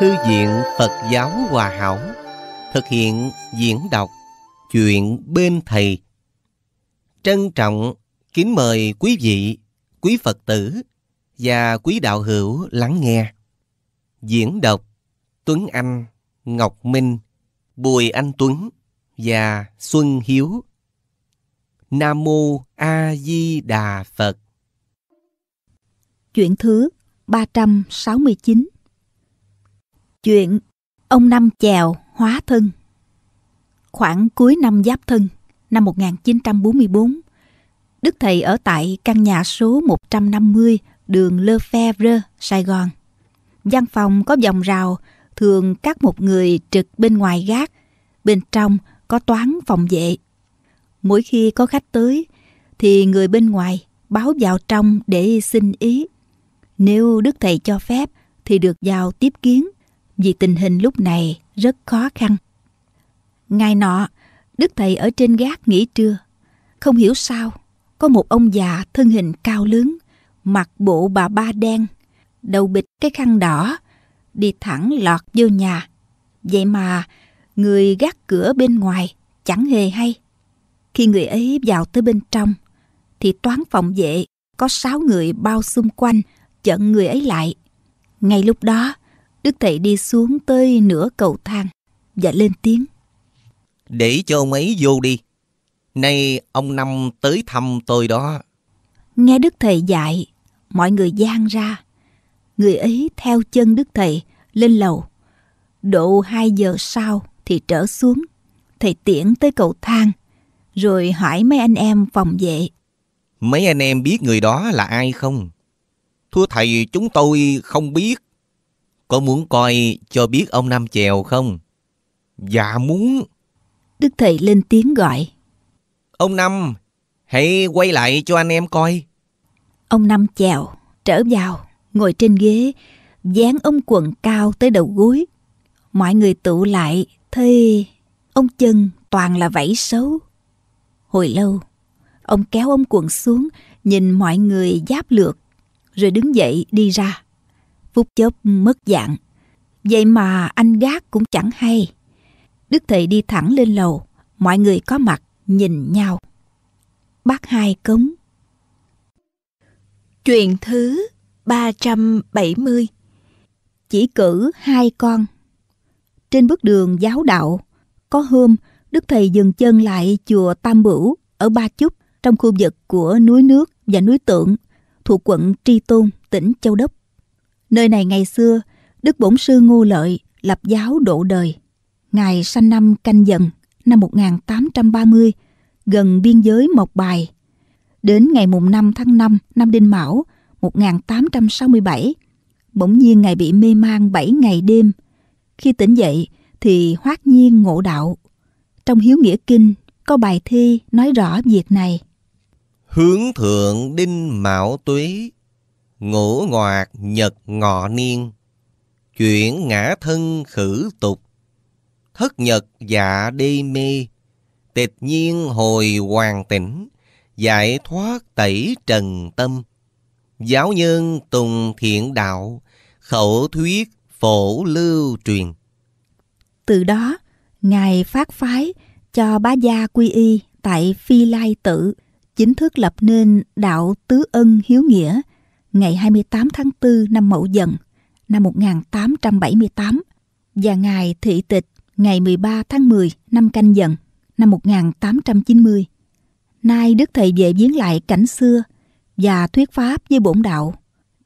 Thư viện Phật giáo Hòa Hảo thực hiện diễn đọc Chuyện Bên Thầy. Trân trọng kính mời quý vị, quý Phật tử và quý đạo hữu lắng nghe. Diễn đọc Tuấn Anh, Ngọc Minh, Bùi Anh Tuấn và Xuân Hiếu. Nam Mô A Di Đà Phật Chuyện thứ 369 Chuyện Ông Năm Chèo Hóa Thân Khoảng cuối năm Giáp Thân, năm 1944, Đức Thầy ở tại căn nhà số 150 đường Lefebvre, Sài Gòn. Văn phòng có dòng rào, thường các một người trực bên ngoài gác, bên trong có toán phòng vệ. Mỗi khi có khách tới, thì người bên ngoài báo vào trong để xin ý. Nếu Đức Thầy cho phép, thì được vào tiếp kiến vì tình hình lúc này rất khó khăn. Ngày nọ, Đức Thầy ở trên gác nghỉ trưa. Không hiểu sao, có một ông già thân hình cao lớn, mặc bộ bà ba đen, đầu bịch cái khăn đỏ, đi thẳng lọt vô nhà. Vậy mà, người gác cửa bên ngoài chẳng hề hay. Khi người ấy vào tới bên trong, thì toán phòng vệ có sáu người bao xung quanh chặn người ấy lại. Ngay lúc đó, Đức Thầy đi xuống tới nửa cầu thang và lên tiếng. Để cho ông ấy vô đi. Nay ông Năm tới thăm tôi đó. Nghe Đức Thầy dạy, mọi người gian ra. Người ấy theo chân Đức Thầy lên lầu. Độ 2 giờ sau thì trở xuống. Thầy tiễn tới cầu thang, rồi hỏi mấy anh em phòng vệ. Mấy anh em biết người đó là ai không? Thưa thầy, chúng tôi không biết có muốn coi cho biết ông Nam Chèo không? Dạ muốn. Đức Thầy lên tiếng gọi. Ông Năm, hãy quay lại cho anh em coi. Ông Năm Chèo trở vào, ngồi trên ghế, dán ông quần cao tới đầu gối. Mọi người tụ lại, thấy ông chân toàn là vẫy xấu. Hồi lâu, ông kéo ông quần xuống, nhìn mọi người giáp lược, rồi đứng dậy đi ra phút chốc mất dạng. Vậy mà anh gác cũng chẳng hay. Đức thầy đi thẳng lên lầu, mọi người có mặt nhìn nhau. Bác hai cống. Chuyện thứ 370 Chỉ cử hai con Trên bước đường giáo đạo, có hôm Đức Thầy dừng chân lại chùa Tam Bửu ở Ba Chúc trong khu vực của núi nước và núi tượng thuộc quận Tri Tôn, tỉnh Châu Đốc. Nơi này ngày xưa, Đức Bổn Sư ngô Lợi lập giáo độ đời. Ngài sanh năm canh dần, năm 1830, gần biên giới Mộc Bài. Đến ngày mùng 5 tháng 5 năm Đinh Mão 1867, bỗng nhiên Ngài bị mê man 7 ngày đêm. Khi tỉnh dậy thì hoát nhiên ngộ đạo. Trong Hiếu Nghĩa Kinh có bài thi nói rõ việc này. Hướng thượng Đinh Mão Tuế ngũ ngoạt nhật ngọ niên, chuyển ngã thân khử tục, thất nhật dạ đi mê, tịch nhiên hồi hoàng tỉnh, giải thoát tẩy trần tâm, giáo nhân tùng thiện đạo, khẩu thuyết phổ lưu truyền. Từ đó, Ngài phát phái cho bá gia quy y tại Phi Lai Tự, chính thức lập nên đạo tứ ân hiếu nghĩa – ngày 28 tháng 4 năm Mậu Dần, năm 1878 và ngày thị tịch ngày 13 tháng 10 năm Canh Dần, năm 1890. Nay Đức Thầy về viếng lại cảnh xưa và thuyết pháp với bổn đạo.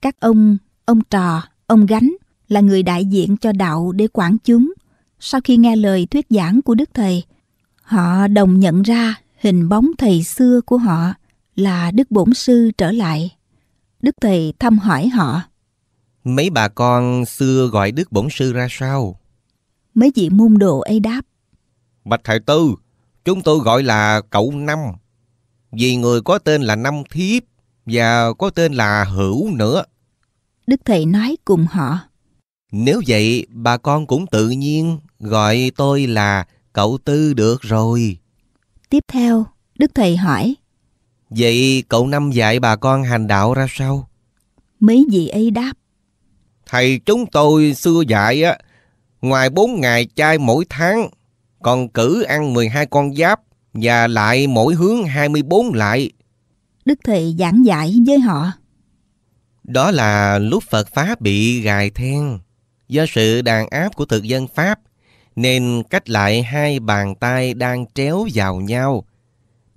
Các ông, ông trò, ông gánh là người đại diện cho đạo để quản chúng. Sau khi nghe lời thuyết giảng của Đức Thầy, họ đồng nhận ra hình bóng thầy xưa của họ là Đức Bổn Sư trở lại. Đức Thầy thăm hỏi họ. Mấy bà con xưa gọi Đức Bổn Sư ra sao? Mấy vị môn đồ ấy đáp. Bạch Thầy Tư, chúng tôi gọi là cậu Năm. Vì người có tên là Năm Thiếp và có tên là Hữu nữa. Đức Thầy nói cùng họ. Nếu vậy, bà con cũng tự nhiên gọi tôi là cậu Tư được rồi. Tiếp theo, Đức Thầy hỏi. Vậy cậu Năm dạy bà con hành đạo ra sao? Mấy vị ấy đáp. Thầy chúng tôi xưa dạy á, ngoài bốn ngày chay mỗi tháng, còn cử ăn 12 con giáp và lại mỗi hướng 24 lại. Đức Thầy giảng giải với họ. Đó là lúc Phật Pháp bị gài then. Do sự đàn áp của thực dân Pháp, nên cách lại hai bàn tay đang tréo vào nhau –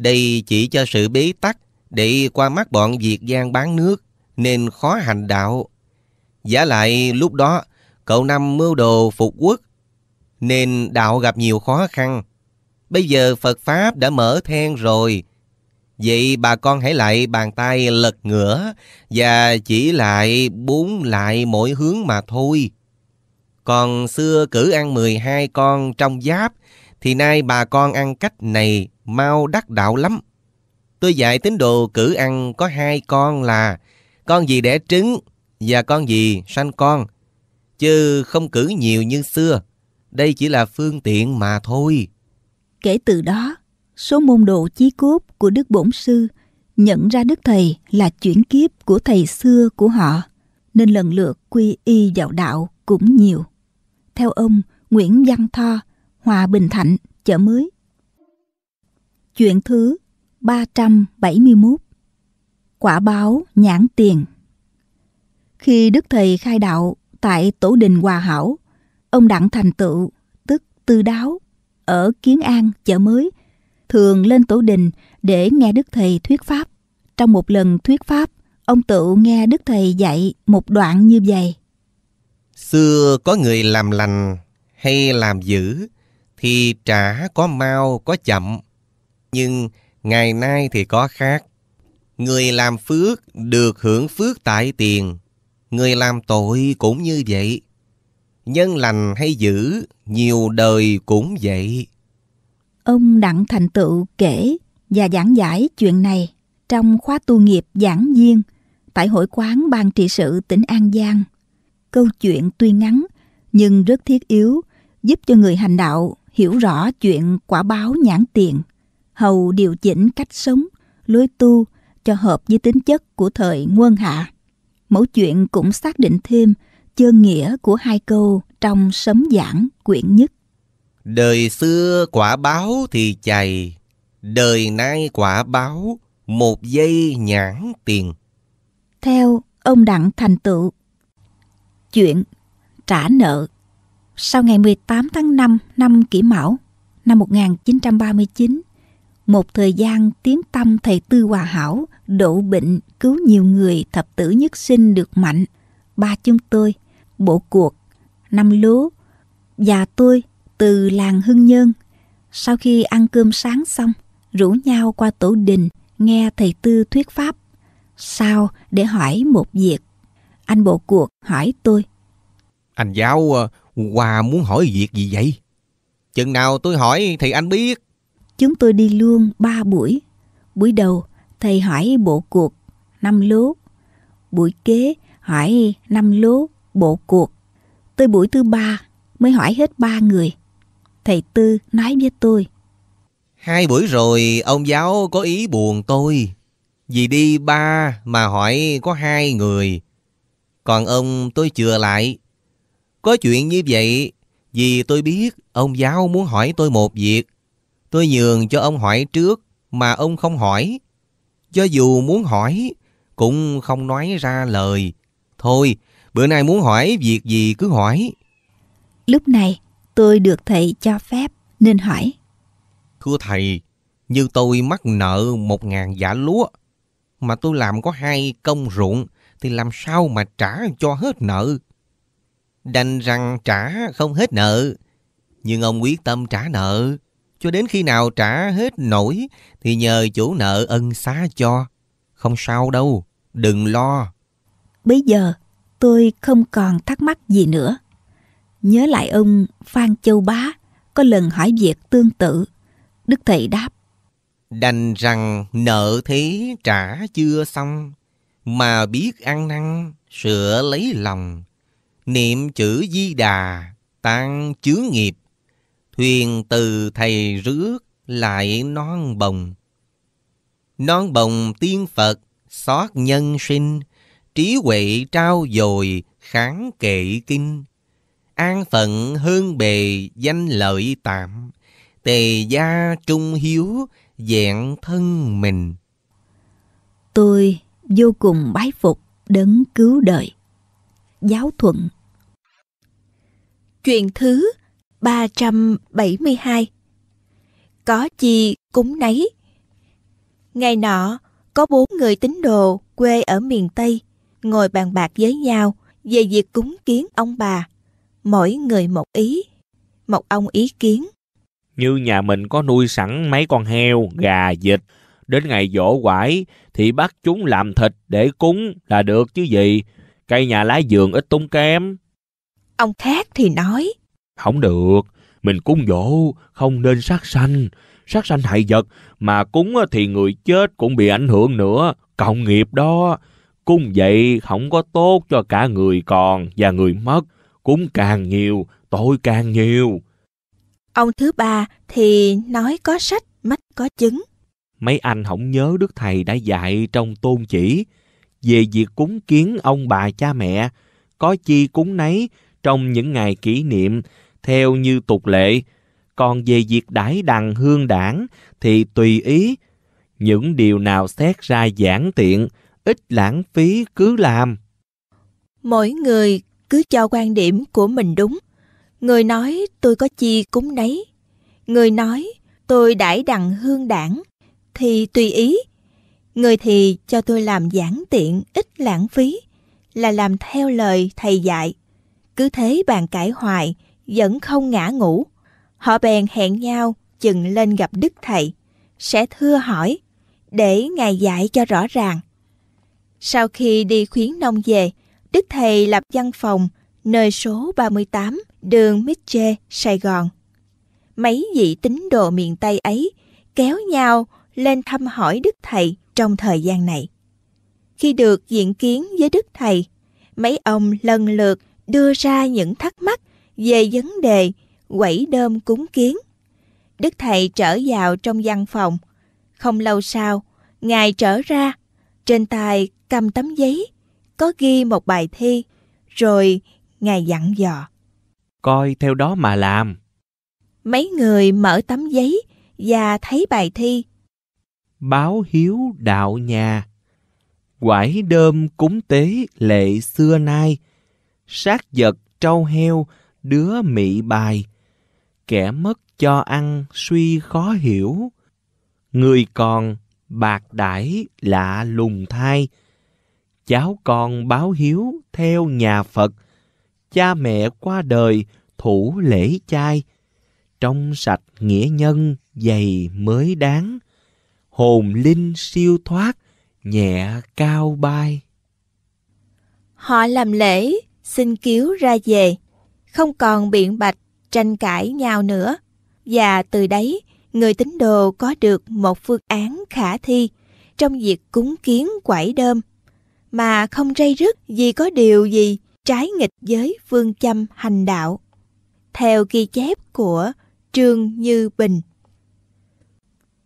đây chỉ cho sự bế tắc để qua mắt bọn Việt gian bán nước nên khó hành đạo. Giả lại lúc đó cậu năm mưu đồ phục quốc nên đạo gặp nhiều khó khăn. Bây giờ Phật Pháp đã mở then rồi. Vậy bà con hãy lại bàn tay lật ngửa và chỉ lại bốn lại mỗi hướng mà thôi. Còn xưa cử ăn 12 con trong giáp thì nay bà con ăn cách này mau đắc đạo lắm. Tôi dạy tín đồ cử ăn có hai con là con gì đẻ trứng và con gì sanh con, chứ không cử nhiều như xưa. Đây chỉ là phương tiện mà thôi. Kể từ đó, số môn đồ chí cốt của Đức Bổn Sư nhận ra Đức Thầy là chuyển kiếp của Thầy xưa của họ, nên lần lượt quy y vào đạo cũng nhiều. Theo ông Nguyễn Văn Tho, Hòa Bình Thạnh, chợ mới Chuyện thứ 371 Quả báo nhãn tiền Khi Đức Thầy khai đạo tại Tổ đình Hòa Hảo, ông Đặng Thành Tựu, tức Tư Đáo, ở Kiến An, chợ mới, thường lên Tổ đình để nghe Đức Thầy thuyết Pháp. Trong một lần thuyết Pháp, ông Tựu nghe Đức Thầy dạy một đoạn như vậy. Xưa có người làm lành hay làm dữ, thì trả có mau có chậm nhưng ngày nay thì có khác. Người làm phước được hưởng phước tại tiền, người làm tội cũng như vậy. Nhân lành hay dữ, nhiều đời cũng vậy. Ông Đặng Thành Tựu kể và giảng giải chuyện này trong khóa tu nghiệp giảng viên tại Hội quán Ban trị sự tỉnh An Giang. Câu chuyện tuy ngắn nhưng rất thiết yếu, giúp cho người hành đạo hiểu rõ chuyện quả báo nhãn tiền hầu điều chỉnh cách sống, lối tu cho hợp với tính chất của thời Nguân Hạ. Mẫu chuyện cũng xác định thêm chân nghĩa của hai câu trong sấm giảng quyển nhất. Đời xưa quả báo thì chày, đời nay quả báo một giây nhãn tiền. Theo ông Đặng Thành Tựu, chuyện trả nợ sau ngày 18 tháng 5 năm Kỷ Mão năm 1939, một thời gian tiếng tâm thầy Tư Hòa Hảo độ bệnh cứu nhiều người thập tử nhất sinh được mạnh. Ba chúng tôi, bộ cuộc, năm lúa, và tôi từ làng Hưng Nhân. Sau khi ăn cơm sáng xong, rủ nhau qua tổ đình nghe thầy Tư thuyết pháp. Sao để hỏi một việc. Anh bộ cuộc hỏi tôi. Anh giáo ờ, Hòa muốn hỏi việc gì vậy? Chừng nào tôi hỏi thì anh biết. Chúng tôi đi luôn ba buổi. Buổi đầu, thầy hỏi bộ cuộc năm lố. Buổi kế hỏi năm lố bộ cuộc. Tới buổi thứ ba mới hỏi hết ba người. Thầy Tư nói với tôi. Hai buổi rồi ông giáo có ý buồn tôi. Vì đi ba mà hỏi có hai người. Còn ông tôi chừa lại. Có chuyện như vậy vì tôi biết ông giáo muốn hỏi tôi một việc Tôi nhường cho ông hỏi trước mà ông không hỏi. Cho dù muốn hỏi, cũng không nói ra lời. Thôi, bữa nay muốn hỏi việc gì cứ hỏi. Lúc này, tôi được thầy cho phép nên hỏi. Thưa thầy, như tôi mắc nợ một ngàn giả lúa, mà tôi làm có hai công ruộng, thì làm sao mà trả cho hết nợ? Đành rằng trả không hết nợ, nhưng ông quyết tâm trả nợ cho đến khi nào trả hết nổi thì nhờ chủ nợ ân xá cho. Không sao đâu, đừng lo. Bây giờ tôi không còn thắc mắc gì nữa. Nhớ lại ông Phan Châu Bá có lần hỏi việc tương tự. Đức Thầy đáp. Đành rằng nợ thế trả chưa xong, mà biết ăn năn sửa lấy lòng. Niệm chữ di đà, tăng chứa nghiệp Thuyền từ thầy rước lại non bồng. Non bồng tiên Phật, xót nhân sinh, trí huệ trao dồi, kháng kệ kinh. An phận hương bề danh lợi tạm, tề gia trung hiếu, dạng thân mình. Tôi vô cùng bái phục đấng cứu đời. Giáo thuận Chuyện thứ 372 Có chi cúng nấy Ngày nọ, có bốn người tín đồ quê ở miền Tây ngồi bàn bạc với nhau về việc cúng kiến ông bà. Mỗi người một ý, một ông ý kiến. Như nhà mình có nuôi sẵn mấy con heo, gà, vịt. Đến ngày dỗ quải thì bắt chúng làm thịt để cúng là được chứ gì. Cây nhà lá vườn ít tốn kém. Ông khác thì nói, không được, mình cúng dỗ, không nên sát sanh. Sát sanh hại vật, mà cúng thì người chết cũng bị ảnh hưởng nữa, cộng nghiệp đó. Cúng vậy không có tốt cho cả người còn và người mất. Cúng càng nhiều, tội càng nhiều. Ông thứ ba thì nói có sách, mách có chứng. Mấy anh không nhớ Đức Thầy đã dạy trong tôn chỉ về việc cúng kiến ông bà cha mẹ, có chi cúng nấy trong những ngày kỷ niệm theo như tục lệ. Còn về việc đãi đằng hương đảng thì tùy ý. Những điều nào xét ra giản tiện, ít lãng phí cứ làm. Mỗi người cứ cho quan điểm của mình đúng. Người nói tôi có chi cúng nấy. Người nói tôi đãi đằng hương đảng thì tùy ý. Người thì cho tôi làm giản tiện ít lãng phí là làm theo lời thầy dạy. Cứ thế bàn cãi hoài, vẫn không ngã ngủ. Họ bèn hẹn nhau chừng lên gặp Đức Thầy, sẽ thưa hỏi, để Ngài dạy cho rõ ràng. Sau khi đi khuyến nông về, Đức Thầy lập văn phòng nơi số 38 đường Mitche, Sài Gòn. Mấy vị tín đồ miền Tây ấy kéo nhau lên thăm hỏi Đức Thầy trong thời gian này. Khi được diện kiến với Đức Thầy, mấy ông lần lượt đưa ra những thắc mắc về vấn đề quẩy đơm cúng kiến. Đức Thầy trở vào trong văn phòng. Không lâu sau, Ngài trở ra, trên tay cầm tấm giấy, có ghi một bài thi, rồi Ngài dặn dò. Coi theo đó mà làm. Mấy người mở tấm giấy và thấy bài thi. Báo hiếu đạo nhà, quải đơm cúng tế lệ xưa nay, sát vật trâu heo, đứa mị bài kẻ mất cho ăn suy khó hiểu người còn bạc đãi lạ lùng thai cháu con báo hiếu theo nhà phật cha mẹ qua đời thủ lễ chay trong sạch nghĩa nhân dày mới đáng hồn linh siêu thoát nhẹ cao bay họ làm lễ xin cứu ra về không còn biện bạch, tranh cãi nhau nữa. Và từ đấy, người tín đồ có được một phương án khả thi trong việc cúng kiến quẩy đơm mà không rây rứt vì có điều gì trái nghịch với phương châm hành đạo. Theo ghi chép của Trương Như Bình.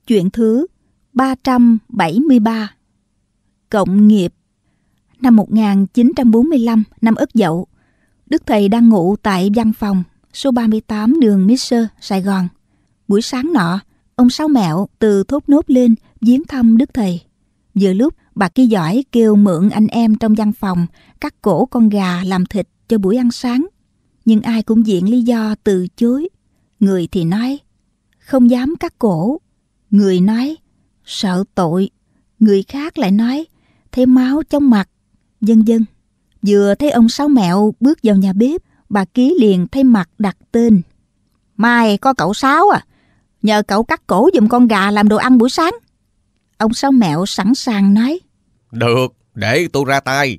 Chuyện thứ 373 Cộng nghiệp Năm 1945, năm Ất Dậu, Đức thầy đang ngủ tại văn phòng số 38 đường Mixer, Sài Gòn. Buổi sáng nọ, ông Sáu Mẹo từ Thốt Nốt lên viếng thăm Đức thầy. Vừa lúc, bà kia giỏi kêu mượn anh em trong văn phòng cắt cổ con gà làm thịt cho buổi ăn sáng. Nhưng ai cũng diện lý do từ chối. Người thì nói, không dám cắt cổ. Người nói, sợ tội. Người khác lại nói, thấy máu trong mặt, dân dân. Vừa thấy ông Sáu Mẹo bước vào nhà bếp, bà Ký liền thay mặt đặt tên. Mai có cậu Sáu à, nhờ cậu cắt cổ giùm con gà làm đồ ăn buổi sáng. Ông Sáu Mẹo sẵn sàng nói. Được, để tôi ra tay.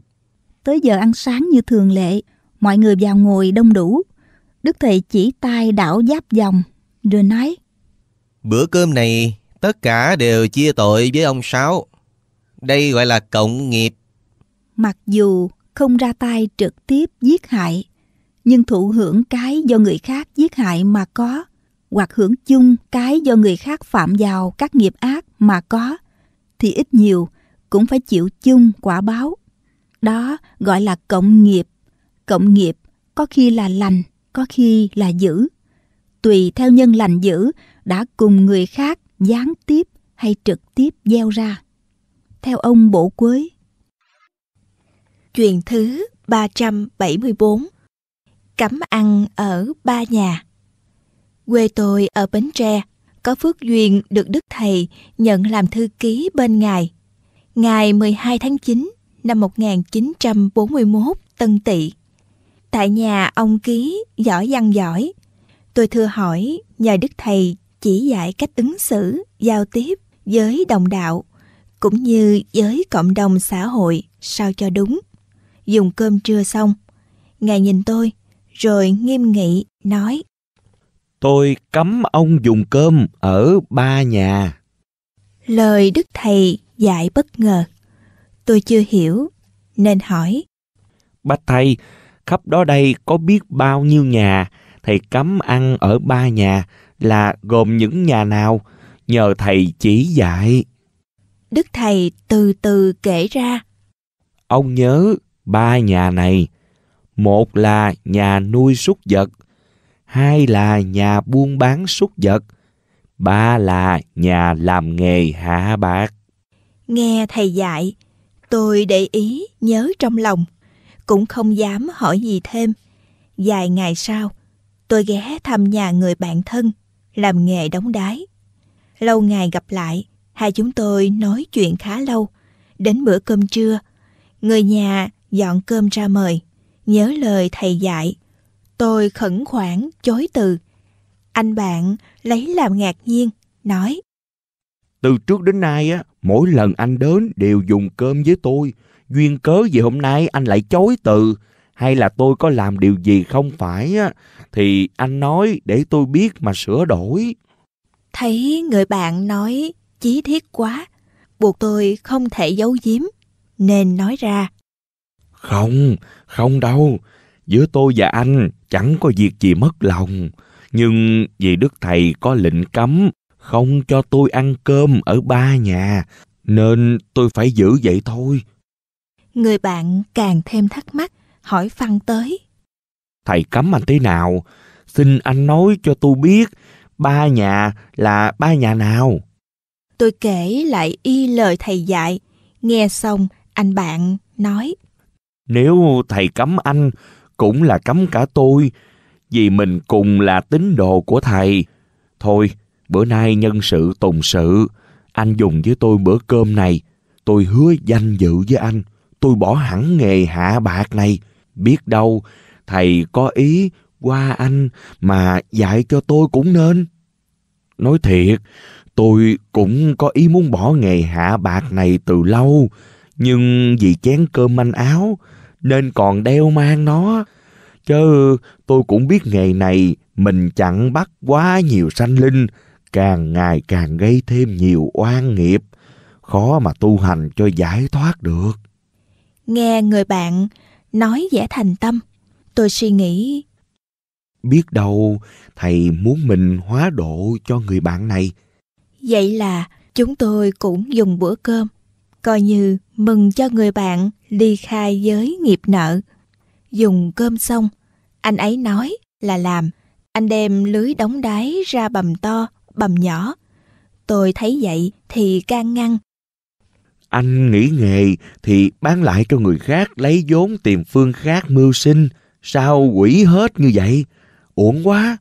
Tới giờ ăn sáng như thường lệ, mọi người vào ngồi đông đủ. Đức Thầy chỉ tay đảo giáp dòng, rồi nói. Bữa cơm này, tất cả đều chia tội với ông Sáu. Đây gọi là cộng nghiệp. Mặc dù không ra tay trực tiếp giết hại, nhưng thụ hưởng cái do người khác giết hại mà có, hoặc hưởng chung cái do người khác phạm vào các nghiệp ác mà có, thì ít nhiều cũng phải chịu chung quả báo. Đó gọi là cộng nghiệp. Cộng nghiệp có khi là lành, có khi là dữ. Tùy theo nhân lành dữ đã cùng người khác gián tiếp hay trực tiếp gieo ra. Theo ông Bộ Quế, chuyện thứ 374 Cấm ăn ở ba nhà Quê tôi ở Bến Tre, có phước duyên được Đức Thầy nhận làm thư ký bên Ngài. Ngày 12 tháng 9 năm 1941 Tân Tỵ. Tại nhà ông ký giỏi văn giỏi. Tôi thưa hỏi nhờ Đức Thầy chỉ dạy cách ứng xử, giao tiếp với đồng đạo cũng như với cộng đồng xã hội sao cho đúng dùng cơm trưa xong. Ngài nhìn tôi, rồi nghiêm nghị nói. Tôi cấm ông dùng cơm ở ba nhà. Lời Đức Thầy dạy bất ngờ. Tôi chưa hiểu, nên hỏi. Bách Thầy, khắp đó đây có biết bao nhiêu nhà, Thầy cấm ăn ở ba nhà là gồm những nhà nào, nhờ Thầy chỉ dạy. Đức Thầy từ từ kể ra. Ông nhớ ba nhà này. Một là nhà nuôi súc vật, hai là nhà buôn bán súc vật, ba là nhà làm nghề hạ bạc. Nghe thầy dạy, tôi để ý nhớ trong lòng, cũng không dám hỏi gì thêm. Vài ngày sau, tôi ghé thăm nhà người bạn thân, làm nghề đóng đái. Lâu ngày gặp lại, hai chúng tôi nói chuyện khá lâu. Đến bữa cơm trưa, người nhà dọn cơm ra mời, nhớ lời thầy dạy. Tôi khẩn khoản chối từ. Anh bạn lấy làm ngạc nhiên, nói. Từ trước đến nay, á mỗi lần anh đến đều dùng cơm với tôi. Duyên cớ gì hôm nay anh lại chối từ? Hay là tôi có làm điều gì không phải á, thì anh nói để tôi biết mà sửa đổi. Thấy người bạn nói chí thiết quá, buộc tôi không thể giấu giếm, nên nói ra. Không, không đâu. Giữa tôi và anh chẳng có việc gì mất lòng. Nhưng vì Đức Thầy có lệnh cấm không cho tôi ăn cơm ở ba nhà, nên tôi phải giữ vậy thôi. Người bạn càng thêm thắc mắc, hỏi phân tới. Thầy cấm anh thế nào? Xin anh nói cho tôi biết ba nhà là ba nhà nào? Tôi kể lại y lời thầy dạy. Nghe xong, anh bạn nói. Nếu thầy cấm anh, cũng là cấm cả tôi, vì mình cùng là tín đồ của thầy. Thôi, bữa nay nhân sự tùng sự, anh dùng với tôi bữa cơm này, tôi hứa danh dự với anh, tôi bỏ hẳn nghề hạ bạc này. Biết đâu, thầy có ý qua anh mà dạy cho tôi cũng nên. Nói thiệt, tôi cũng có ý muốn bỏ nghề hạ bạc này từ lâu, nhưng vì chén cơm manh áo, nên còn đeo mang nó. Chứ tôi cũng biết nghề này mình chẳng bắt quá nhiều sanh linh, càng ngày càng gây thêm nhiều oan nghiệp, khó mà tu hành cho giải thoát được. Nghe người bạn nói vẻ thành tâm, tôi suy nghĩ. Biết đâu thầy muốn mình hóa độ cho người bạn này. Vậy là chúng tôi cũng dùng bữa cơm coi như mừng cho người bạn ly khai giới nghiệp nợ. Dùng cơm xong, anh ấy nói là làm. Anh đem lưới đóng đáy ra bầm to, bầm nhỏ. Tôi thấy vậy thì can ngăn. Anh nghỉ nghề thì bán lại cho người khác lấy vốn tìm phương khác mưu sinh. Sao quỷ hết như vậy? Uổng quá.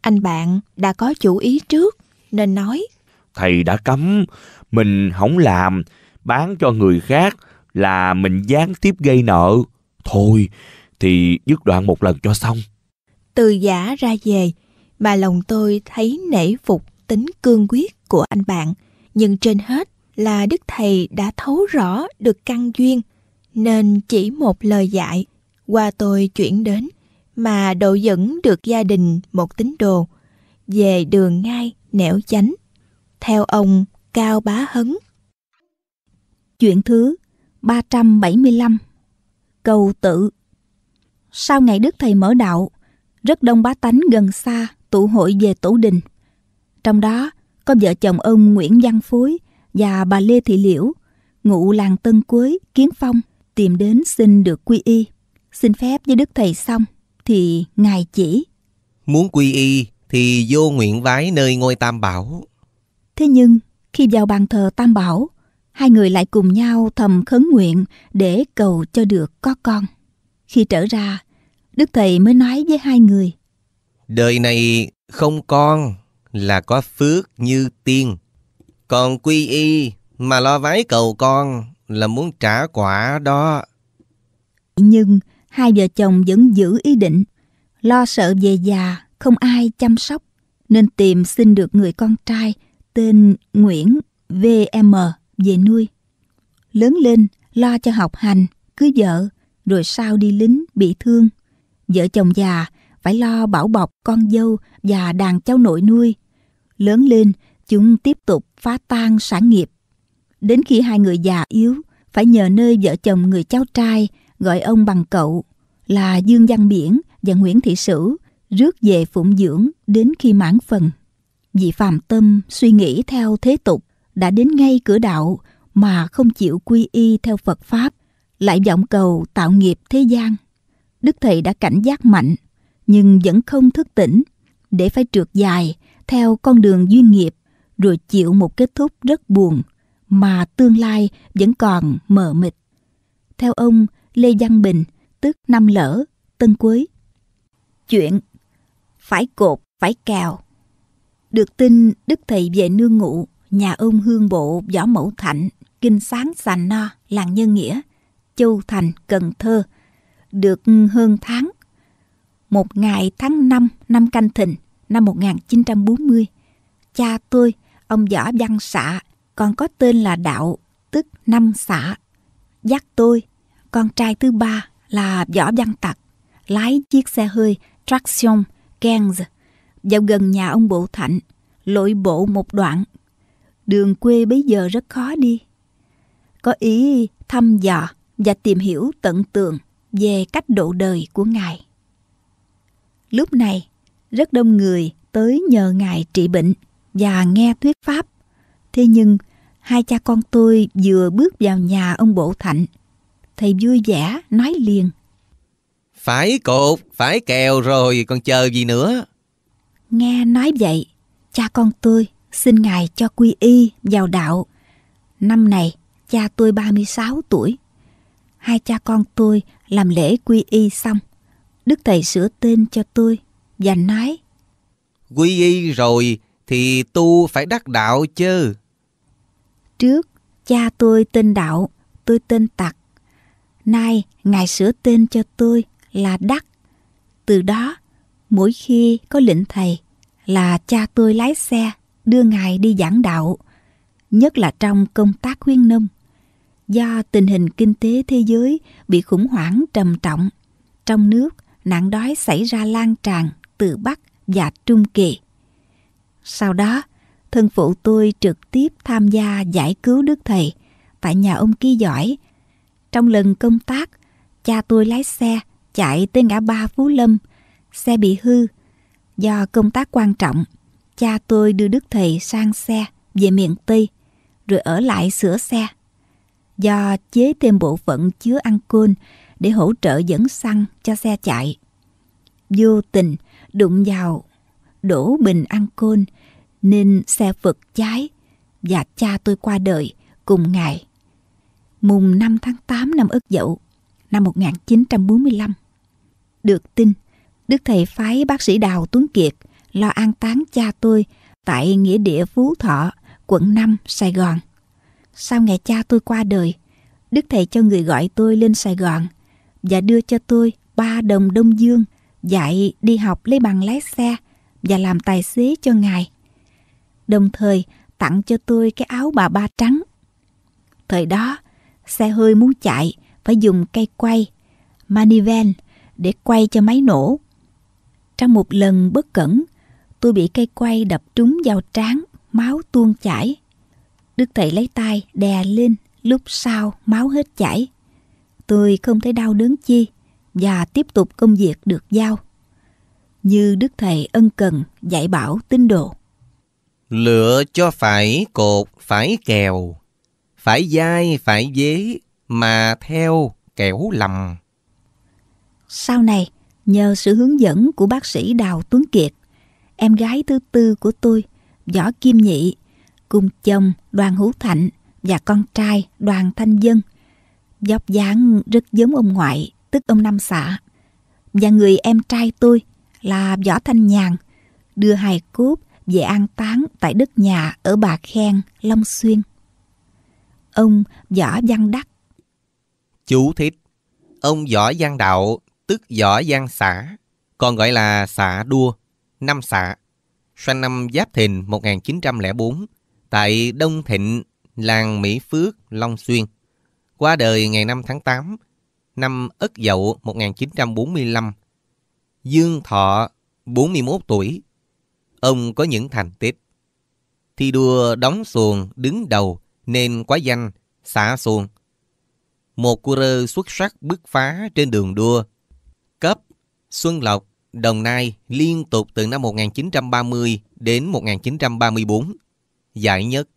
Anh bạn đã có chủ ý trước nên nói. Thầy đã cấm, mình không làm bán cho người khác là mình gián tiếp gây nợ. Thôi, thì dứt đoạn một lần cho xong. Từ giả ra về, mà lòng tôi thấy nể phục tính cương quyết của anh bạn. Nhưng trên hết là Đức Thầy đã thấu rõ được căn duyên, nên chỉ một lời dạy qua tôi chuyển đến mà độ dẫn được gia đình một tín đồ về đường ngay nẻo chánh. Theo ông Cao Bá Hấn, Chuyện thứ 375 Cầu tự Sau ngày Đức Thầy mở đạo, rất đông bá tánh gần xa tụ hội về tổ đình. Trong đó có vợ chồng ông Nguyễn Văn Phối và bà Lê Thị Liễu, ngụ làng Tân Quế, Kiến Phong, tìm đến xin được quy y. Xin phép với Đức Thầy xong thì Ngài chỉ. Muốn quy y thì vô nguyện vái nơi ngôi Tam Bảo. Thế nhưng khi vào bàn thờ Tam Bảo, hai người lại cùng nhau thầm khấn nguyện để cầu cho được có con. Khi trở ra, Đức Thầy mới nói với hai người. Đời này không con là có phước như tiên. Còn quy y mà lo vái cầu con là muốn trả quả đó. Nhưng hai vợ chồng vẫn giữ ý định. Lo sợ về già, không ai chăm sóc. Nên tìm xin được người con trai tên Nguyễn V.M về nuôi. Lớn lên, lo cho học hành, cưới vợ, rồi sau đi lính, bị thương. Vợ chồng già, phải lo bảo bọc con dâu và đàn cháu nội nuôi. Lớn lên, chúng tiếp tục phá tan sản nghiệp. Đến khi hai người già yếu, phải nhờ nơi vợ chồng người cháu trai gọi ông bằng cậu là Dương Văn Biển và Nguyễn Thị Sử rước về phụng dưỡng đến khi mãn phần. Vì phàm tâm suy nghĩ theo thế tục, đã đến ngay cửa đạo mà không chịu quy y theo Phật Pháp, lại vọng cầu tạo nghiệp thế gian. Đức Thầy đã cảnh giác mạnh, nhưng vẫn không thức tỉnh, để phải trượt dài theo con đường duyên nghiệp, rồi chịu một kết thúc rất buồn, mà tương lai vẫn còn mờ mịt. Theo ông Lê Văn Bình, tức năm lỡ, Tân Quế. Chuyện phải cột, phải cào. Được tin Đức Thầy về nương ngụ nhà ông hương bộ võ mẫu thạnh kinh sáng sành no làng nhân nghĩa châu thành cần thơ được hơn tháng một ngày tháng 5 năm canh thìn năm 1940 cha tôi ông võ văn xạ còn có tên là đạo tức năm xạ dắt tôi con trai thứ ba là võ văn tặc lái chiếc xe hơi traction Gens vào gần nhà ông bộ thạnh lội bộ một đoạn đường quê bấy giờ rất khó đi. Có ý thăm dò và tìm hiểu tận tường về cách độ đời của Ngài. Lúc này, rất đông người tới nhờ Ngài trị bệnh và nghe thuyết pháp. Thế nhưng, hai cha con tôi vừa bước vào nhà ông Bộ Thạnh. Thầy vui vẻ nói liền. Phải cột, phải kèo rồi, còn chờ gì nữa? Nghe nói vậy, cha con tôi xin Ngài cho quy y vào đạo. Năm này, cha tôi 36 tuổi. Hai cha con tôi làm lễ quy y xong. Đức Thầy sửa tên cho tôi và nói Quy y rồi thì tu phải đắc đạo chứ. Trước, cha tôi tên đạo, tôi tên tặc. Nay, Ngài sửa tên cho tôi là đắc. Từ đó, mỗi khi có lệnh thầy là cha tôi lái xe đưa Ngài đi giảng đạo, nhất là trong công tác khuyên nông. Do tình hình kinh tế thế giới bị khủng hoảng trầm trọng, trong nước nạn đói xảy ra lan tràn từ Bắc và Trung Kỳ. Sau đó, thân phụ tôi trực tiếp tham gia giải cứu Đức Thầy tại nhà ông ký giỏi. Trong lần công tác, cha tôi lái xe chạy tới ngã ba Phú Lâm, xe bị hư do công tác quan trọng cha tôi đưa Đức Thầy sang xe về miền Tây, rồi ở lại sửa xe. Do chế thêm bộ phận chứa ăn côn để hỗ trợ dẫn xăng cho xe chạy. Vô tình đụng vào đổ bình ăn côn nên xe phật cháy và cha tôi qua đời cùng ngày. Mùng 5 tháng 8 năm Ất Dậu, năm 1945. Được tin, Đức Thầy phái bác sĩ Đào Tuấn Kiệt – lo an táng cha tôi tại nghĩa địa Phú Thọ, quận 5, Sài Gòn. Sau ngày cha tôi qua đời, Đức Thầy cho người gọi tôi lên Sài Gòn và đưa cho tôi ba đồng Đông Dương dạy đi học lấy bằng lái xe và làm tài xế cho ngài. Đồng thời tặng cho tôi cái áo bà ba trắng. Thời đó, xe hơi muốn chạy phải dùng cây quay, manivel để quay cho máy nổ. Trong một lần bất cẩn, tôi bị cây quay đập trúng vào trán, máu tuôn chảy. Đức thầy lấy tay đè lên, lúc sau máu hết chảy. Tôi không thấy đau đớn chi và tiếp tục công việc được giao. Như Đức Thầy ân cần dạy bảo tín đồ. Lựa cho phải cột, phải kèo, phải dai, phải dế, mà theo kẻo lầm. Sau này, nhờ sự hướng dẫn của bác sĩ Đào Tuấn Kiệt, em gái thứ tư của tôi, Võ Kim Nhị, cùng chồng Đoàn Hữu Thạnh và con trai Đoàn Thanh Dân. Dóc dáng rất giống ông ngoại, tức ông Năm xã. Và người em trai tôi là Võ Thanh Nhàn, đưa hài cốt về an táng tại đất nhà ở Bà Khen, Long Xuyên. Ông Võ Văn Đắc Chú thích Ông Võ Văn Đạo, tức Võ Văn Xã, còn gọi là Xã Đua, Nam Xạ, sinh năm Giáp Thìn 1904, tại Đông Thịnh, làng Mỹ Phước, Long Xuyên. Qua đời ngày 5 tháng 8, năm Ất Dậu 1945. Dương Thọ, 41 tuổi. Ông có những thành tích. Thi đua đóng xuồng đứng đầu nên quá danh, xã xuồng. Một cua rơ xuất sắc bứt phá trên đường đua. Cấp, Xuân Lộc, Đồng Nai liên tục từ năm 1930 đến 1934, giải nhất.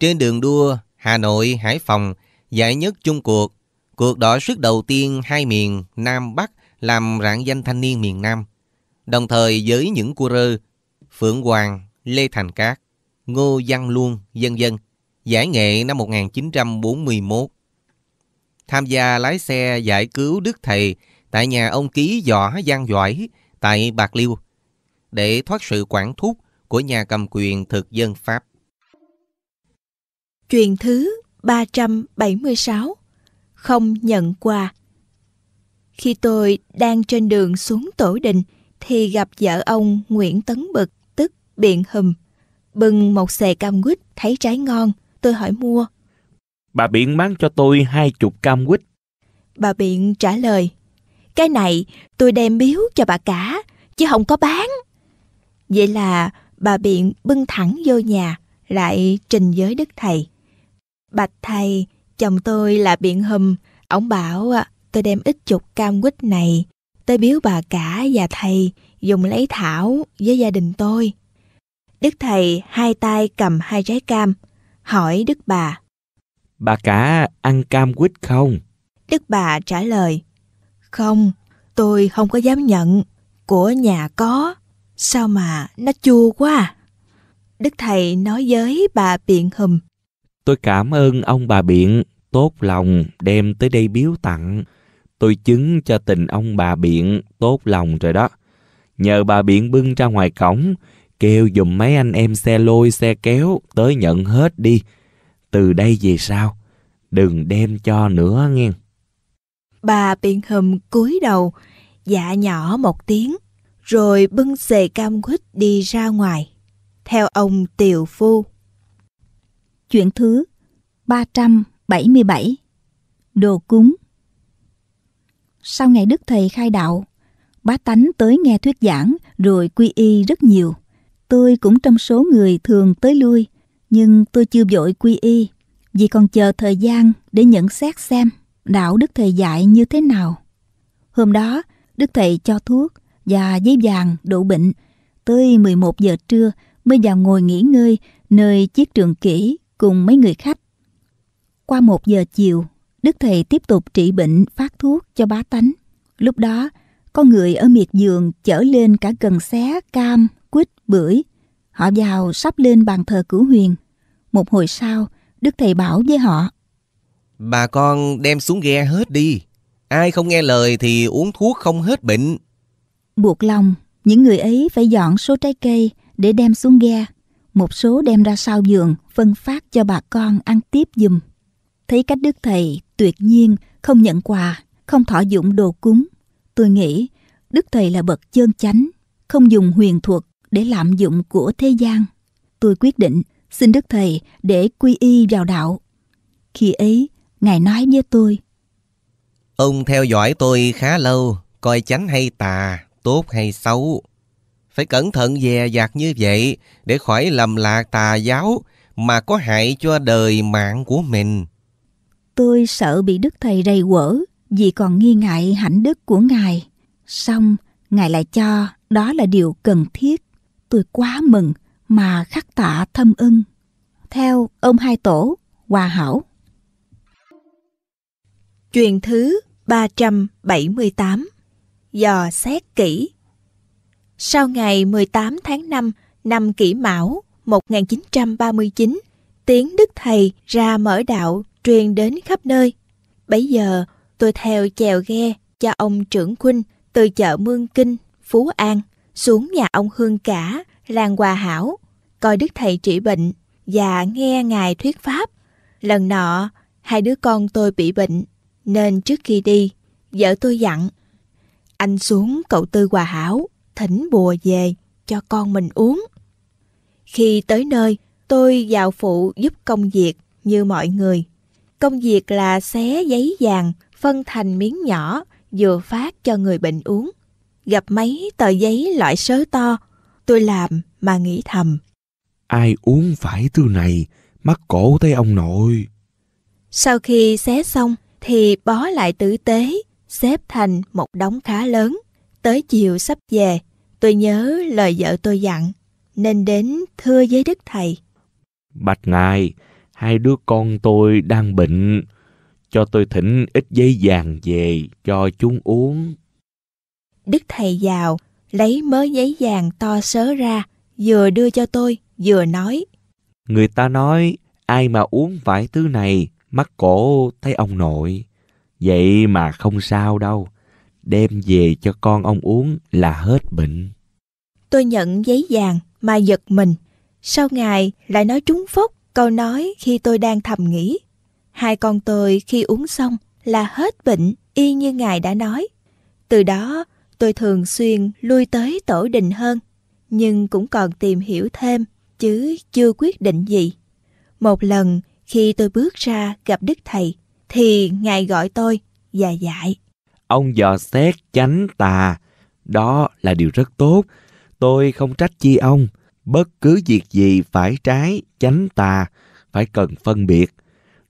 Trên đường đua Hà Nội, Hải Phòng, giải nhất chung cuộc, cuộc đỏ sức đầu tiên hai miền Nam Bắc làm rạng danh thanh niên miền Nam. Đồng thời với những cua rơ, Phượng Hoàng, Lê Thành Cát, Ngô Văn Luân, dân dân, giải nghệ năm 1941. Tham gia lái xe giải cứu Đức Thầy tại nhà ông ký giỏ gian giỏi tại Bạc Liêu để thoát sự quản thúc của nhà cầm quyền thực dân Pháp. Truyền thứ 376 Không nhận quà Khi tôi đang trên đường xuống tổ đình thì gặp vợ ông Nguyễn Tấn Bực tức Biện Hùm bưng một xề cam quýt thấy trái ngon tôi hỏi mua bà biện bán cho tôi hai chục cam quýt bà biện trả lời cái này tôi đem biếu cho bà cả, chứ không có bán. Vậy là bà Biện bưng thẳng vô nhà, lại trình với đức thầy. Bạch thầy, chồng tôi là Biện Hùm, ổng bảo à, tôi đem ít chục cam quýt này tới biếu bà cả và thầy dùng lấy thảo với gia đình tôi. Đức thầy hai tay cầm hai trái cam, hỏi đức bà. Bà cả ăn cam quýt không? Đức bà trả lời. Không, tôi không có dám nhận. Của nhà có. Sao mà nó chua quá à? Đức thầy nói với bà Biện Hùm. Tôi cảm ơn ông bà Biện tốt lòng đem tới đây biếu tặng. Tôi chứng cho tình ông bà Biện tốt lòng rồi đó. Nhờ bà Biện bưng ra ngoài cổng, kêu dùm mấy anh em xe lôi xe kéo tới nhận hết đi. Từ đây về sau, đừng đem cho nữa nghe. Bà Biện Hùm cúi đầu, dạ nhỏ một tiếng, rồi bưng xề cam quýt đi ra ngoài, theo ông Tiều Phu. Chuyện thứ 377 Đồ cúng Sau ngày Đức Thầy khai đạo, bá tánh tới nghe thuyết giảng rồi quy y rất nhiều. Tôi cũng trong số người thường tới lui, nhưng tôi chưa vội quy y vì còn chờ thời gian để nhận xét xem đạo Đức Thầy dạy như thế nào. Hôm đó, Đức Thầy cho thuốc và giấy vàng đổ bệnh. Tới 11 giờ trưa mới vào ngồi nghỉ ngơi nơi chiếc trường kỹ cùng mấy người khách. Qua một giờ chiều, Đức Thầy tiếp tục trị bệnh phát thuốc cho bá tánh. Lúc đó, có người ở miệt giường chở lên cả cần xé, cam, quýt, bưởi. Họ vào sắp lên bàn thờ cửu huyền. Một hồi sau, Đức Thầy bảo với họ Bà con đem xuống ghe hết đi. Ai không nghe lời thì uống thuốc không hết bệnh. Buộc lòng, những người ấy phải dọn số trái cây để đem xuống ghe. Một số đem ra sau giường, phân phát cho bà con ăn tiếp dùm. Thấy cách đức thầy tuyệt nhiên, không nhận quà, không thỏa dụng đồ cúng. Tôi nghĩ đức thầy là bậc chân chánh, không dùng huyền thuật để lạm dụng của thế gian. Tôi quyết định xin đức thầy để quy y vào đạo. Khi ấy, Ngài nói với tôi. Ông theo dõi tôi khá lâu, coi chánh hay tà, tốt hay xấu. Phải cẩn thận dè dặt như vậy để khỏi lầm lạc tà giáo mà có hại cho đời mạng của mình. Tôi sợ bị Đức Thầy rầy quở vì còn nghi ngại hạnh đức của Ngài. Xong, Ngài lại cho đó là điều cần thiết. Tôi quá mừng mà khắc tạ thâm ưng. Theo ông hai tổ, Hòa Hảo, Chuyện thứ 378 Dò xét kỹ Sau ngày 18 tháng 5 năm Kỷ Mão 1939, tiếng Đức Thầy ra mở đạo truyền đến khắp nơi. bây giờ, tôi theo chèo ghe cho ông trưởng huynh từ chợ Mương Kinh, Phú An xuống nhà ông Hương Cả, làng Hòa Hảo, coi Đức Thầy trị bệnh và nghe Ngài thuyết pháp. Lần nọ, hai đứa con tôi bị bệnh nên trước khi đi, vợ tôi dặn anh xuống cậu Tư Hòa Hảo, thỉnh bùa về cho con mình uống. Khi tới nơi, tôi vào phụ giúp công việc như mọi người. Công việc là xé giấy vàng, phân thành miếng nhỏ, vừa phát cho người bệnh uống. Gặp mấy tờ giấy loại sớ to, tôi làm mà nghĩ thầm. Ai uống phải thứ này, mắc cổ thấy ông nội. Sau khi xé xong, thì bó lại tử tế, xếp thành một đống khá lớn. Tới chiều sắp về, tôi nhớ lời vợ tôi dặn, nên đến thưa với Đức Thầy. Bạch Ngài, hai đứa con tôi đang bệnh, cho tôi thỉnh ít giấy vàng về cho chúng uống. Đức Thầy vào, lấy mớ giấy vàng to sớ ra, vừa đưa cho tôi, vừa nói. Người ta nói, ai mà uống phải thứ này mắt cổ thấy ông nội. Vậy mà không sao đâu, đem về cho con ông uống là hết bệnh. Tôi nhận giấy vàng mà giật mình. Sau ngày lại nói trúng phúc câu nói khi tôi đang thầm nghĩ. Hai con tôi khi uống xong là hết bệnh y như ngài đã nói. Từ đó tôi thường xuyên lui tới tổ đình hơn, nhưng cũng còn tìm hiểu thêm chứ chưa quyết định gì. Một lần khi tôi bước ra gặp Đức Thầy, thì Ngài gọi tôi và dạy. Ông dò xét chánh tà, đó là điều rất tốt. Tôi không trách chi ông, bất cứ việc gì phải trái, chánh tà, phải cần phân biệt.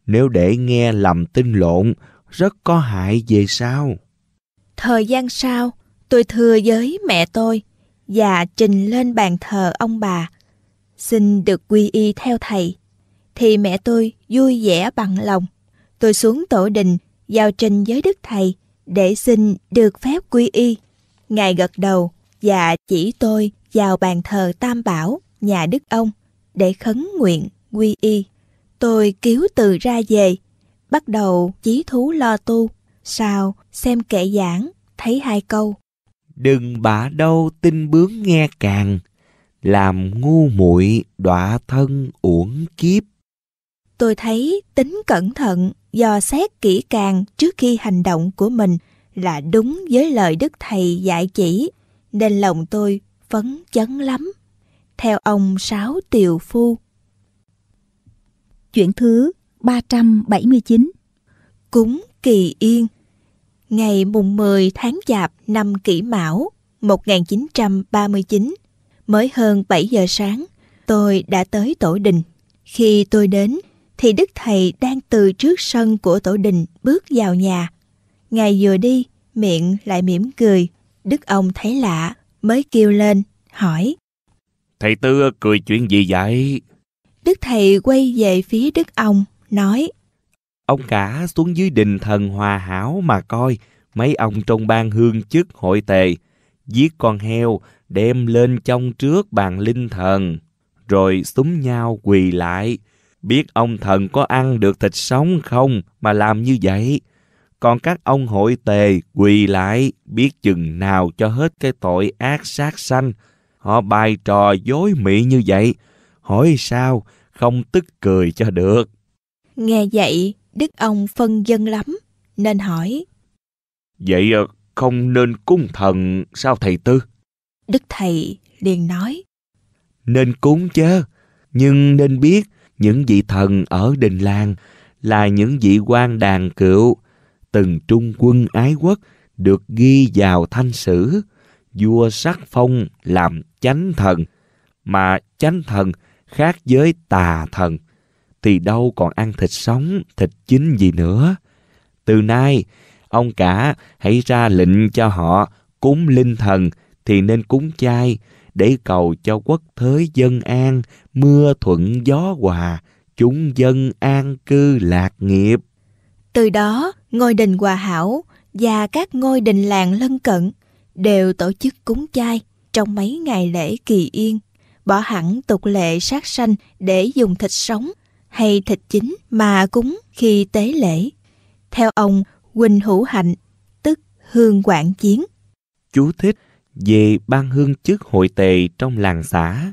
Nếu để nghe lầm tin lộn, rất có hại về sau. Thời gian sau, tôi thưa với mẹ tôi và trình lên bàn thờ ông bà. Xin được quy y theo thầy thì mẹ tôi vui vẻ bằng lòng. Tôi xuống tổ đình, giao trình với Đức Thầy để xin được phép quy y. Ngài gật đầu và chỉ tôi vào bàn thờ Tam Bảo, nhà Đức ông, để khấn nguyện quy y. Tôi cứu từ ra về, bắt đầu chí thú lo tu. Sau, xem kệ giảng, thấy hai câu. Đừng bả đâu tin bướng nghe càng, làm ngu muội đọa thân uổng kiếp tôi thấy tính cẩn thận dò xét kỹ càng trước khi hành động của mình là đúng với lời đức thầy dạy chỉ nên lòng tôi phấn chấn lắm theo ông sáu tiều phu chuyển thứ 379 cúng kỳ yên ngày mùng 10 tháng chạp năm kỷ mão 1939 mới hơn 7 giờ sáng tôi đã tới tổ đình khi tôi đến thì Đức Thầy đang từ trước sân của tổ đình bước vào nhà. Ngài vừa đi, miệng lại mỉm cười. Đức ông thấy lạ, mới kêu lên, hỏi. Thầy Tư cười chuyện gì vậy? Đức Thầy quay về phía Đức ông, nói. Ông cả xuống dưới đình thần hòa hảo mà coi, mấy ông trong ban hương chức hội tề, giết con heo, đem lên trong trước bàn linh thần, rồi súng nhau quỳ lại, biết ông thần có ăn được thịt sống không mà làm như vậy. Còn các ông hội tề quỳ lại biết chừng nào cho hết cái tội ác sát sanh. Họ bày trò dối mị như vậy. Hỏi sao không tức cười cho được. Nghe vậy, Đức ông phân dân lắm, nên hỏi. Vậy ờ, không nên cúng thần sao thầy Tư? Đức thầy liền nói. Nên cúng chứ, nhưng nên biết những vị thần ở đình làng là những vị quan đàn cựu từng trung quân ái quốc được ghi vào thanh sử vua sắc phong làm chánh thần mà chánh thần khác với tà thần thì đâu còn ăn thịt sống thịt chín gì nữa từ nay ông cả hãy ra lệnh cho họ cúng linh thần thì nên cúng chay để cầu cho quốc thế dân an, mưa thuận gió hòa, chúng dân an cư lạc nghiệp. Từ đó, ngôi đình Hòa Hảo và các ngôi đình làng lân cận đều tổ chức cúng chay trong mấy ngày lễ kỳ yên, bỏ hẳn tục lệ sát sanh để dùng thịt sống hay thịt chín mà cúng khi tế lễ. Theo ông Huỳnh Hữu Hạnh, tức Hương Quảng Chiến. Chú thích về ban hương chức hội tề trong làng xã.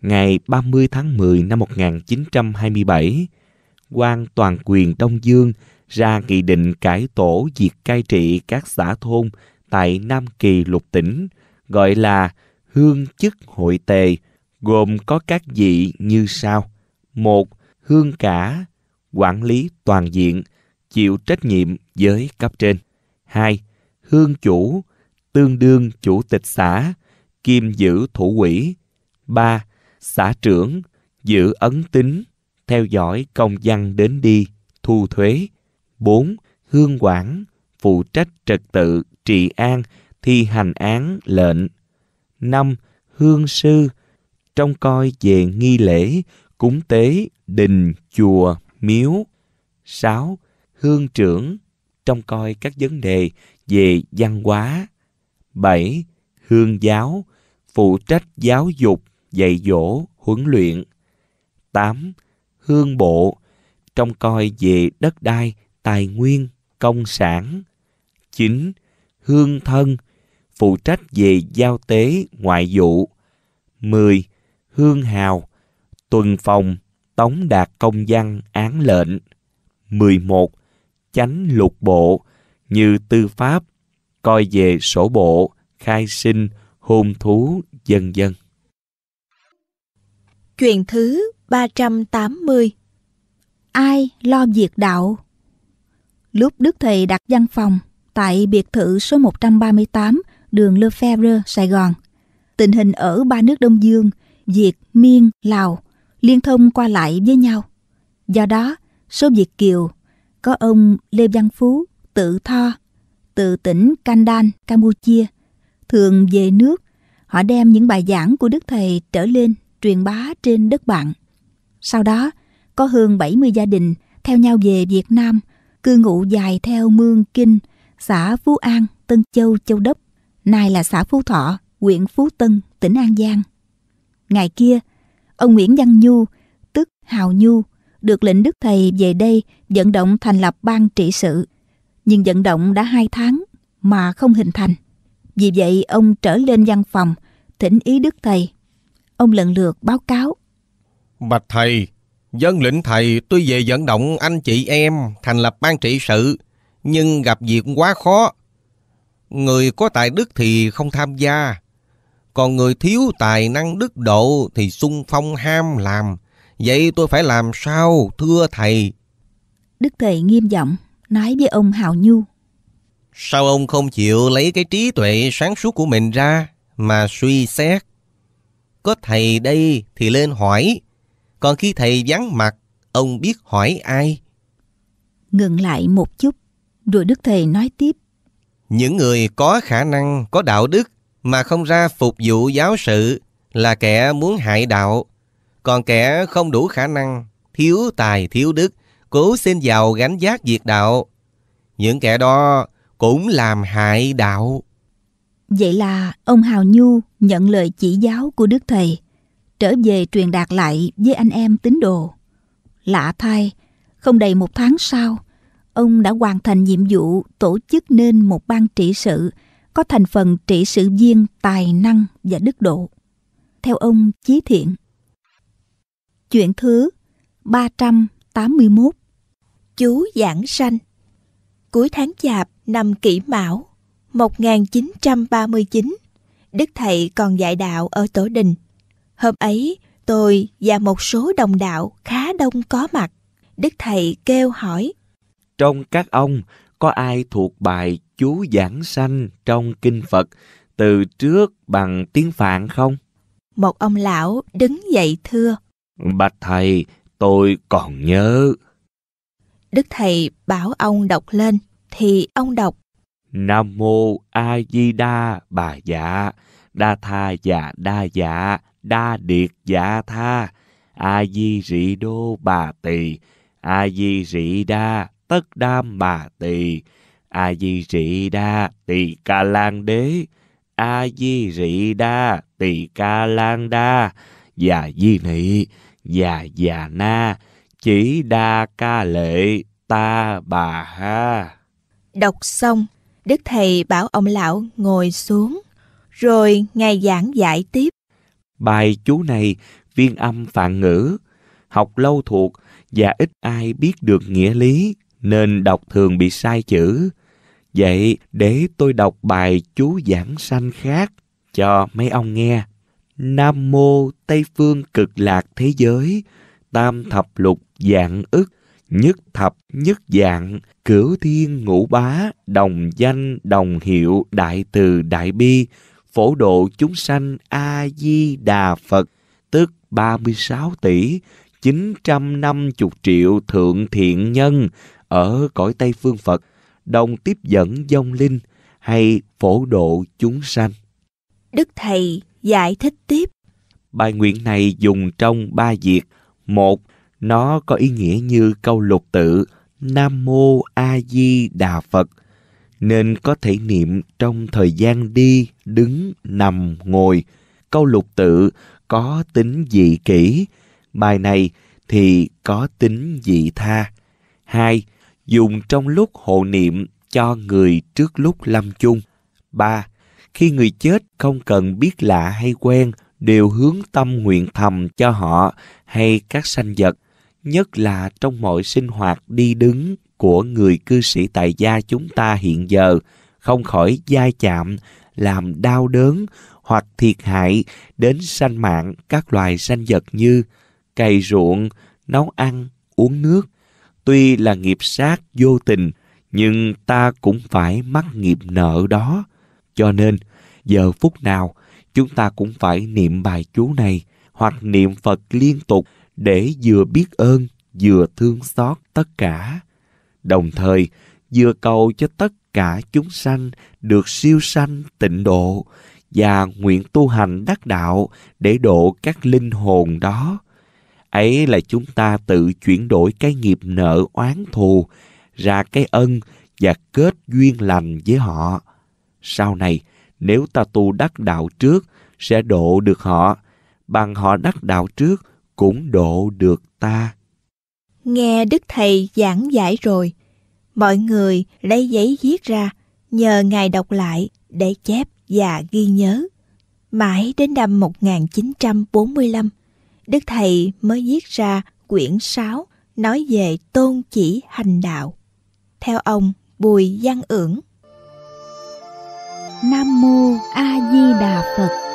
Ngày 30 tháng 10 năm 1927, quan toàn quyền Đông Dương ra nghị định cải tổ việc cai trị các xã thôn tại Nam Kỳ lục tỉnh, gọi là hương chức hội tề, gồm có các vị như sau. một Hương cả, quản lý toàn diện, chịu trách nhiệm với cấp trên. hai Hương chủ, tương đương chủ tịch xã, kiêm giữ thủ quỹ. 3. Xã trưởng, giữ ấn tín theo dõi công dân đến đi, thu thuế. 4. Hương quản, phụ trách trật tự, trị an, thi hành án, lệnh. 5. Hương sư, trông coi về nghi lễ, cúng tế, đình, chùa, miếu. 6. Hương trưởng, trông coi các vấn đề về văn hóa, 7. Hương giáo, phụ trách giáo dục, dạy dỗ, huấn luyện. 8. Hương bộ, trông coi về đất đai, tài nguyên, công sản. 9. Hương thân, phụ trách về giao tế, ngoại vụ. 10. Hương hào, tuần phòng, tống đạt công văn, án lệnh. 11. Chánh lục bộ, như tư pháp, coi về sổ bộ, khai sinh, hôn thú, dân dân. Chuyện thứ 380 Ai lo việc đạo? Lúc Đức Thầy đặt văn phòng tại biệt thự số 138 đường Lefebvre, Sài Gòn, tình hình ở ba nước Đông Dương, Việt, Miên, Lào liên thông qua lại với nhau. Do đó, số Việt Kiều có ông Lê Văn Phú, tự Tho, từ tỉnh Kandan, Campuchia, thường về nước, họ đem những bài giảng của Đức Thầy trở lên truyền bá trên đất bạn. Sau đó, có hơn 70 gia đình theo nhau về Việt Nam, cư ngụ dài theo Mương Kinh, xã Phú An, Tân Châu, Châu Đốc, nay là xã Phú Thọ, huyện Phú Tân, tỉnh An Giang. Ngày kia, ông Nguyễn Văn Nhu, tức Hào Nhu, được lệnh Đức Thầy về đây vận động thành lập ban trị sự nhưng vận động đã hai tháng mà không hình thành. Vì vậy ông trở lên văn phòng, thỉnh ý Đức Thầy. Ông lần lượt báo cáo. Bạch Thầy, dân lĩnh Thầy tôi về vận động anh chị em thành lập ban trị sự, nhưng gặp việc quá khó. Người có tài đức thì không tham gia, còn người thiếu tài năng đức độ thì sung phong ham làm. Vậy tôi phải làm sao, thưa Thầy? Đức Thầy nghiêm giọng nói với ông Hạo Nhu. Sao ông không chịu lấy cái trí tuệ sáng suốt của mình ra mà suy xét? Có thầy đây thì lên hỏi, còn khi thầy vắng mặt, ông biết hỏi ai? Ngừng lại một chút, rồi Đức Thầy nói tiếp. Những người có khả năng, có đạo đức mà không ra phục vụ giáo sự là kẻ muốn hại đạo. Còn kẻ không đủ khả năng, thiếu tài, thiếu đức cố xin vào gánh giác diệt đạo. Những kẻ đó cũng làm hại đạo. Vậy là ông Hào Nhu nhận lời chỉ giáo của Đức Thầy, trở về truyền đạt lại với anh em tín đồ. Lạ thay, không đầy một tháng sau, ông đã hoàn thành nhiệm vụ tổ chức nên một ban trị sự có thành phần trị sự viên tài năng và đức độ. Theo ông Chí Thiện. Chuyện thứ 300 81 Chú Giảng Sanh Cuối tháng Chạp năm Kỷ Mão 1939 Đức Thầy còn dạy đạo ở Tổ Đình Hôm ấy tôi và một số đồng đạo khá đông có mặt Đức Thầy kêu hỏi Trong các ông có ai thuộc bài chú giảng sanh trong kinh Phật từ trước bằng tiếng Phạn không? Một ông lão đứng dậy thưa. Bạch thầy, tôi còn nhớ. Đức Thầy bảo ông đọc lên, thì ông đọc. Nam Mô A Di Đa Bà Dạ, Đa Tha Dạ Đa Dạ, Đa Điệt Dạ Tha, A Di Rị Đô Bà Tỳ, A Di Rị Đa Tất Đam Bà Tỳ, A Di Rị Đa Tỳ Ca Lan Đế, A Di Rị Đa Tỳ Ca Lan Đa, Dạ Di Nị, già già na chỉ đa ca lệ ta bà ha đọc xong đức thầy bảo ông lão ngồi xuống rồi ngài giảng giải tiếp bài chú này viên âm phạn ngữ học lâu thuộc và ít ai biết được nghĩa lý nên đọc thường bị sai chữ vậy để tôi đọc bài chú giảng sanh khác cho mấy ông nghe Nam mô Tây phương cực lạc thế giới, tam thập lục dạng ức, nhất thập nhất dạng, cửu thiên ngũ bá, đồng danh đồng hiệu đại từ đại bi, phổ độ chúng sanh A Di Đà Phật, tức 36 tỷ 950 triệu thượng thiện nhân ở cõi Tây phương Phật, đồng tiếp dẫn dông linh hay phổ độ chúng sanh. Đức Thầy giải thích tiếp. Bài nguyện này dùng trong ba việc. Một, nó có ý nghĩa như câu lục tự Nam Mô A Di Đà Phật nên có thể niệm trong thời gian đi, đứng, nằm, ngồi. Câu lục tự có tính dị kỹ bài này thì có tính dị tha. hai Dùng trong lúc hộ niệm cho người trước lúc lâm chung. ba khi người chết không cần biết lạ hay quen đều hướng tâm nguyện thầm cho họ hay các sanh vật nhất là trong mọi sinh hoạt đi đứng của người cư sĩ tại gia chúng ta hiện giờ không khỏi dai chạm làm đau đớn hoặc thiệt hại đến sanh mạng các loài sanh vật như cày ruộng nấu ăn uống nước tuy là nghiệp sát vô tình nhưng ta cũng phải mắc nghiệp nợ đó cho nên, giờ phút nào chúng ta cũng phải niệm bài chú này hoặc niệm Phật liên tục để vừa biết ơn vừa thương xót tất cả. Đồng thời, vừa cầu cho tất cả chúng sanh được siêu sanh tịnh độ và nguyện tu hành đắc đạo để độ các linh hồn đó. Ấy là chúng ta tự chuyển đổi cái nghiệp nợ oán thù ra cái ân và kết duyên lành với họ sau này nếu ta tu đắc đạo trước sẽ độ được họ bằng họ đắc đạo trước cũng độ được ta nghe đức thầy giảng giải rồi mọi người lấy giấy viết ra nhờ ngài đọc lại để chép và ghi nhớ mãi đến năm 1945 đức thầy mới viết ra quyển 6 nói về tôn chỉ hành đạo theo ông Bùi Văn Ưởng. Nam Mô A Di Đà Phật